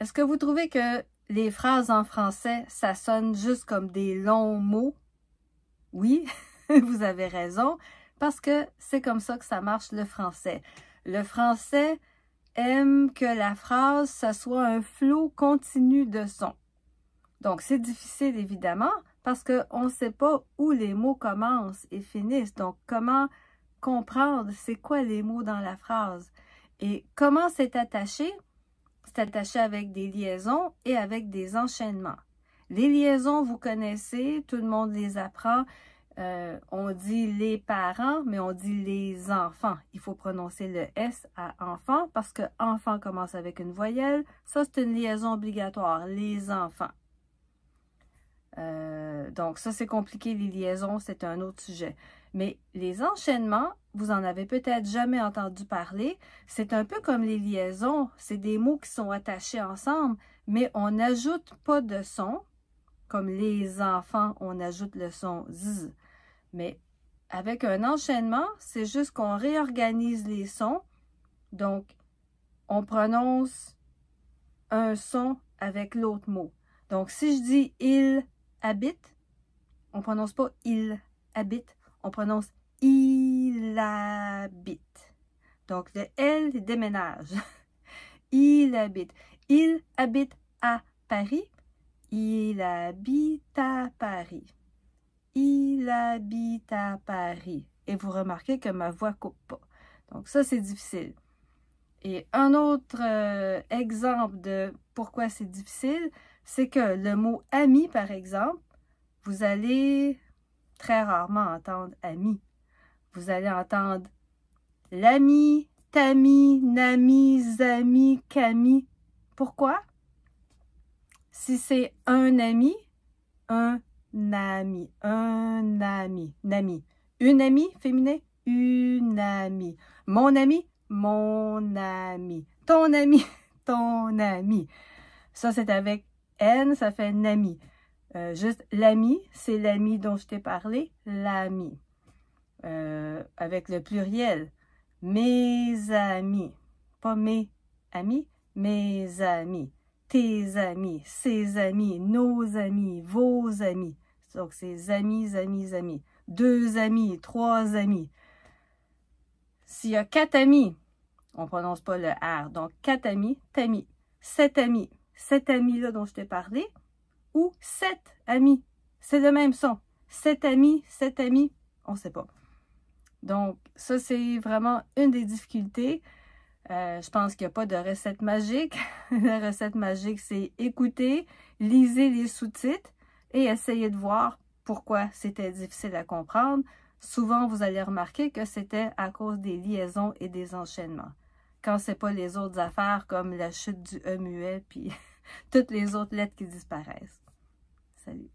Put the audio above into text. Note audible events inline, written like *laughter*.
Est-ce que vous trouvez que les phrases en français, ça sonne juste comme des longs mots? Oui, *laughs* vous avez raison, parce que c'est comme ça que ça marche le français. Le français aime que la phrase, ça soit un flot continu de sons. Donc, c'est difficile, évidemment, parce qu'on ne sait pas où les mots commencent et finissent. Donc, comment comprendre c'est quoi les mots dans la phrase et comment c'est attaché? c'est attaché avec des liaisons et avec des enchaînements. Les liaisons, vous connaissez, tout le monde les apprend. Euh, on dit les parents, mais on dit les enfants. Il faut prononcer le S à enfant parce que enfant commence avec une voyelle. Ça, c'est une liaison obligatoire, les enfants. Euh, donc, ça, c'est compliqué, les liaisons, c'est un autre sujet. Mais les enchaînements, vous en avez peut-être jamais entendu parler. C'est un peu comme les liaisons. C'est des mots qui sont attachés ensemble, mais on n'ajoute pas de son. Comme les enfants, on ajoute le son z. Mais avec un enchaînement, c'est juste qu'on réorganise les sons. Donc, on prononce un son avec l'autre mot. Donc, si je dis il habite, on prononce pas il habite, on prononce il habite. Donc le L déménage. *laughs* il habite. Il habite à Paris. Il habite à Paris. Il habite à Paris. Et vous remarquez que ma voix coupe pas. Donc ça, c'est difficile. Et un autre euh, exemple de pourquoi c'est difficile, c'est que le mot ami, par exemple, vous allez très rarement entendre ami. Vous allez entendre l'ami, tami, nami, zami, kami. Pourquoi? Si c'est un ami, un ami, un ami, nami. Une amie féminin, une amie. Mon ami, mon ami. Ton ami, *laughs* ton ami. Ça, c'est avec N, ça fait Nami. Euh, juste l'ami, c'est l'ami dont je t'ai parlé, l'ami. Euh, avec le pluriel, mes amis. Pas mes amis, mes amis. Tes amis, ses amis, nos amis, vos amis. Donc c'est amis, amis, amis. Deux amis, trois amis. S'il y a quatre amis, on prononce pas le R. Donc quatre amis, t'amis. Sept amis, cet ami-là dont je t'ai parlé, ou sept amis. C'est le même son. Sept amis, sept amis, on ne sait pas. Donc, ça, c'est vraiment une des difficultés. Euh, je pense qu'il n'y a pas de recette magique. *laughs* La recette magique, c'est écouter, lisez les sous-titres et essayer de voir pourquoi c'était difficile à comprendre. Souvent, vous allez remarquer que c'était à cause des liaisons et des enchaînements. Quand ce n'est pas les autres affaires comme la chute du E muet, puis *laughs* toutes les autres lettres qui disparaissent. Salut.